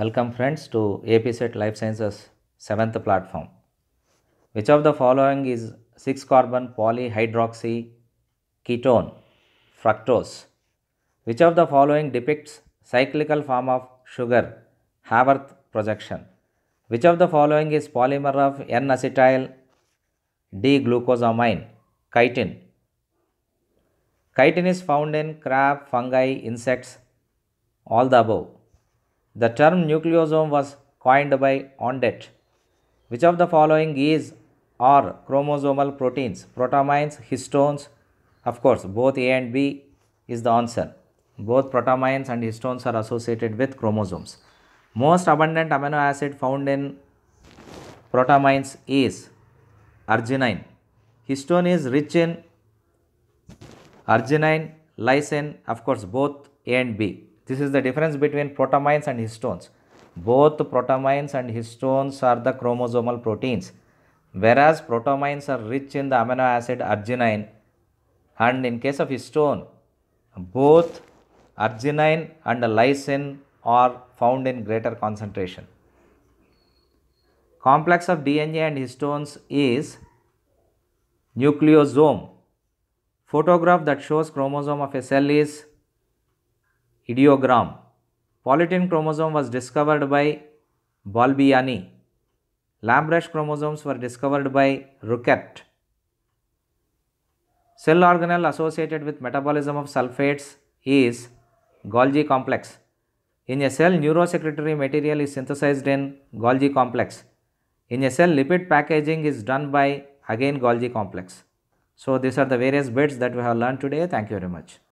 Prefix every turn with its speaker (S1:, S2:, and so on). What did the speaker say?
S1: Welcome friends to APSET Life Sciences 7th platform. Which of the following is 6 carbon polyhydroxy ketone fructose? Which of the following depicts cyclical form of sugar Haworth projection? Which of the following is polymer of N-acetyl D-glucosamine chitin? Chitin is found in crab, fungi, insects, all the above. The term nucleosome was coined by Ondet. Which of the following is or chromosomal proteins, protamines, histones? Of course, both A and B is the answer. Both protamines and histones are associated with chromosomes. Most abundant amino acid found in protamines is arginine. Histone is rich in arginine, lysine, of course, both A and B. This is the difference between protamines and histones. Both protamines and histones are the chromosomal proteins. Whereas protamines are rich in the amino acid arginine and in case of histone, both arginine and lysine are found in greater concentration. Complex of DNA and histones is nucleosome. Photograph that shows chromosome of a cell is ideogram. Polytin chromosome was discovered by Balbiani. Lambrecht chromosomes were discovered by Ruckert. Cell organelle associated with metabolism of sulfates is Golgi complex. In a cell, neurosecretory material is synthesized in Golgi complex. In a cell, lipid packaging is done by again Golgi complex. So, these are the various bits that we have learned today. Thank you very much.